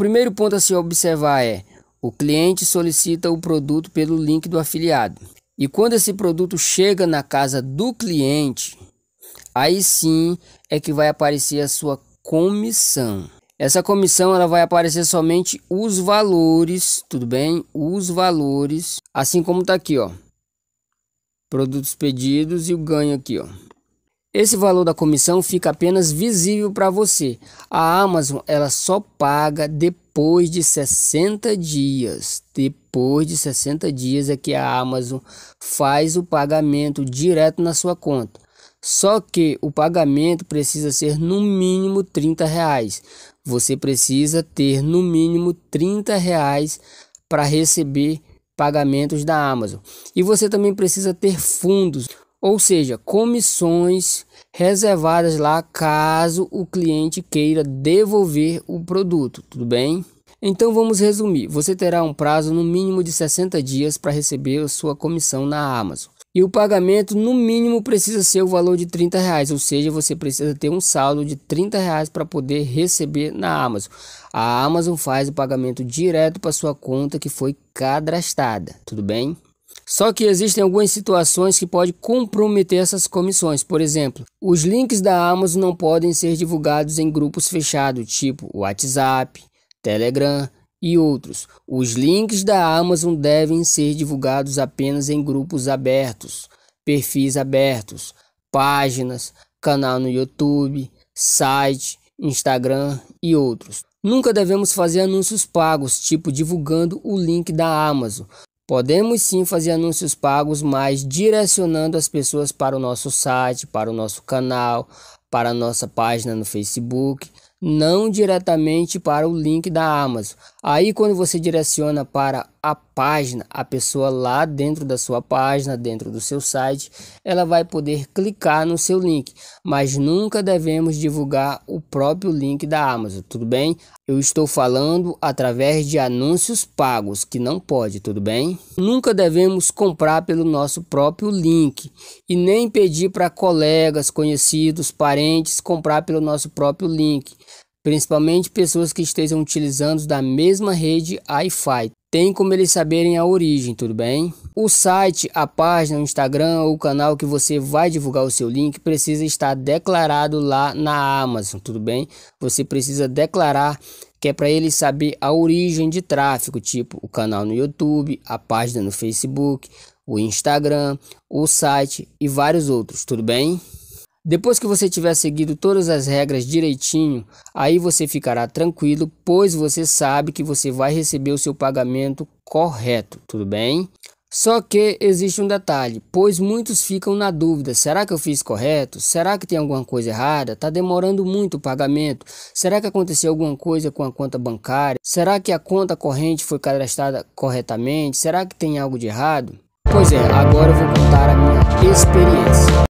primeiro ponto a se observar é: o cliente solicita o produto pelo link do afiliado. E quando esse produto chega na casa do cliente, aí sim é que vai aparecer a sua comissão. Essa comissão ela vai aparecer somente os valores, tudo bem? Os valores, assim como tá aqui, ó. Produtos pedidos e o ganho aqui, ó. Esse valor da comissão fica apenas visível para você. A Amazon ela só paga depois de 60 dias. Depois de 60 dias é que a Amazon faz o pagamento direto na sua conta. Só que o pagamento precisa ser no mínimo 30 reais. Você precisa ter no mínimo 30 reais para receber pagamentos da Amazon. E você também precisa ter fundos ou seja, comissões reservadas lá caso o cliente queira devolver o produto, tudo bem? Então vamos resumir: você terá um prazo no mínimo de 60 dias para receber sua comissão na Amazon. E o pagamento no mínimo precisa ser o valor de 30 reais, ou seja, você precisa ter um saldo de 30 reais para poder receber na Amazon. A Amazon faz o pagamento direto para sua conta que foi cadastrada, tudo bem? Só que existem algumas situações que podem comprometer essas comissões. Por exemplo, os links da Amazon não podem ser divulgados em grupos fechados, tipo WhatsApp, Telegram e outros. Os links da Amazon devem ser divulgados apenas em grupos abertos, perfis abertos, páginas, canal no YouTube, site, Instagram e outros. Nunca devemos fazer anúncios pagos, tipo divulgando o link da Amazon. Podemos sim fazer anúncios pagos, mas direcionando as pessoas para o nosso site, para o nosso canal, para nossa página no Facebook, não diretamente para o link da Amazon. Aí quando você direciona para a página, a pessoa lá dentro da sua página, dentro do seu site, ela vai poder clicar no seu link, mas nunca devemos divulgar o próprio link da Amazon, tudo bem? Eu estou falando através de anúncios pagos, que não pode, tudo bem? Nunca devemos comprar pelo nosso próprio link e nem pedir para colegas, conhecidos, parentes parentes comprar pelo nosso próprio link, principalmente pessoas que estejam utilizando da mesma rede Wi-Fi. Tem como eles saberem a origem, tudo bem? O site, a página, o Instagram ou o canal que você vai divulgar o seu link precisa estar declarado lá na Amazon, tudo bem? Você precisa declarar que é para ele saber a origem de tráfego, tipo o canal no YouTube, a página no Facebook, o Instagram, o site e vários outros, tudo bem? Depois que você tiver seguido todas as regras direitinho, aí você ficará tranquilo, pois você sabe que você vai receber o seu pagamento correto, tudo bem? Só que existe um detalhe, pois muitos ficam na dúvida: será que eu fiz correto? Será que tem alguma coisa errada? Tá demorando muito o pagamento? Será que aconteceu alguma coisa com a conta bancária? Será que a conta corrente foi cadastrada corretamente? Será que tem algo de errado? Pois é, agora eu vou contar a minha experiência.